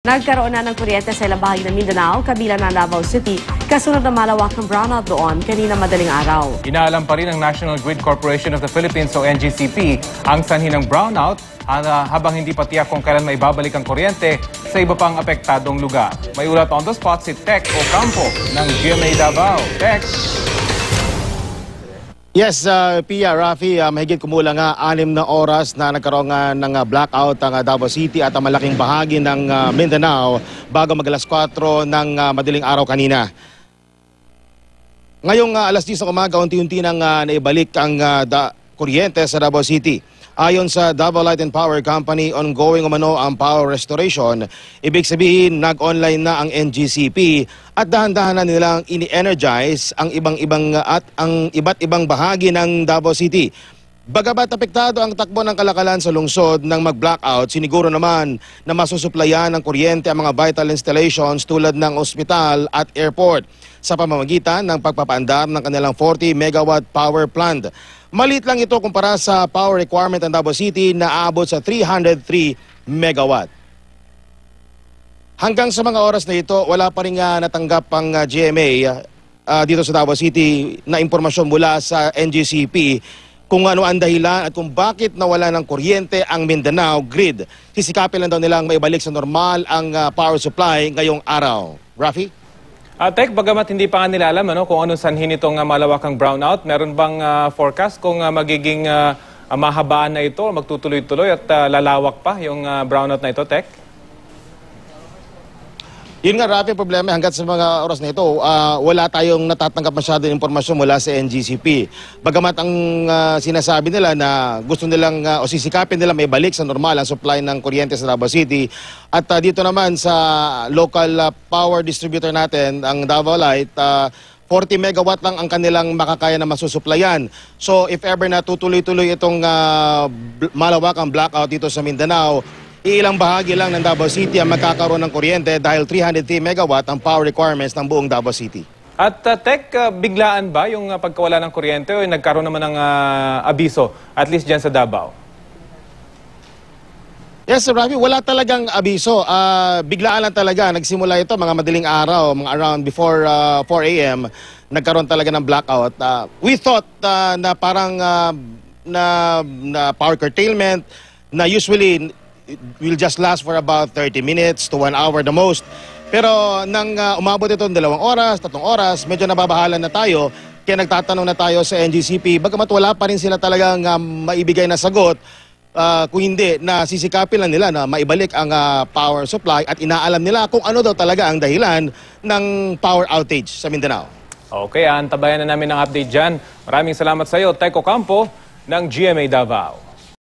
Nagkaroon na ng kuryente sa ilang bahagi ng Mindanao, kabila ng Davao City, kasunod ng malawak ng brownout doon kanina madaling araw. Inaalam pa rin ng National Grid Corporation of the Philippines o NGCP ang sanhi ng brownout ah, habang hindi pa tiyak kung kailan maibabalik ang kuryente sa iba pang apektadong lugar. May ulat on the spot si Tech Ocampo ng GMA Davao. Tech! Yes, uh, Pia, Rafi, uh, mahigit kumulang nga uh, anim na oras na nagkaroon nga ng uh, blackout ang uh, Davao City at ang malaking bahagi ng uh, Mindanao bago mag alas 4 ng uh, madaling araw kanina. Ngayong uh, alas 10 ng umaga, unti-unti nang uh, naibalik ang uh, da- kuryente sa Davao City. Ayon sa Davao Light and Power Company, ongoing umano ang power restoration. Ibig sabihin, nag-online na ang NGCP at dahan-dahan na nilang ini-energize ang ibang-ibang at ang iba't ibang bahagi ng Davao City. Bagamat apektado ang takbo ng kalakalan sa lungsod ng mag-blackout, siniguro naman na masusuplayan ng kuryente ang mga vital installations tulad ng ospital at airport sa pamamagitan ng pagpapaandar ng kanilang 40 megawatt power plant. Malit lang ito kumpara sa power requirement ng Davao City na aabot sa 303 megawatt. Hanggang sa mga oras na ito, wala pa rin uh, natanggap ang uh, GMA uh, dito sa Davao City na impormasyon mula sa NGCP kung ano ang dahilan at kung bakit nawala ng kuryente ang Mindanao grid. Sisikapin lang daw nilang maibalik sa normal ang ah, power supply ngayong araw. Rafi? Uh, Tek, bagamat hindi pa nga nila alam ano, kung anong sanhin itong uh, ah, malawakang brownout, meron bang uh, forecast kung uh, magiging uh, mahabaan na ito, magtutuloy-tuloy at uh, lalawak pa yung uh, brownout na ito, Tek? Yun nga, Rafi, problema hanggat sa mga oras na ito, uh, wala tayong natatanggap masyado ng impormasyon mula sa NGCP. Bagamat ang uh, sinasabi nila na gusto nilang uh, o sisikapin nila may balik sa normal ang supply ng kuryente sa Davao City. At uh, dito naman sa local uh, power distributor natin, ang Davao Light, uh, 40 megawatt lang ang kanilang makakaya na masusuplayan. So if ever natutuloy-tuloy itong uh, malawakang blackout dito sa Mindanao, Ilang bahagi lang ng Davao City ang magkakaroon ng kuryente dahil 303 megawatt ang power requirements ng buong Davao City. At uh, Tech, uh, biglaan ba yung uh, pagkawala ng kuryente o nagkaroon naman ng uh, abiso, at least dyan sa Davao? Yes, Sir Ravi, wala talagang abiso. Uh, biglaan lang talaga. Nagsimula ito mga madaling araw, mga around before uh, 4 a.m. Nagkaroon talaga ng blackout. Uh, we thought uh, na parang uh, na, na power curtailment, na usually it will just last for about 30 minutes to 1 hour the most. Pero nang uh, umabot ito ng dalawang oras, tatlong oras, medyo nababahalan na tayo. Kaya nagtatanong na tayo sa NGCP, bagamat wala pa rin sila talagang um, maibigay na sagot, uh, kung hindi, na sisikapin lang nila na maibalik ang uh, power supply at inaalam nila kung ano daw talaga ang dahilan ng power outage sa Mindanao. Okay, antabayan na namin ang update dyan. Maraming salamat sa iyo, Teco Campo ng GMA Davao.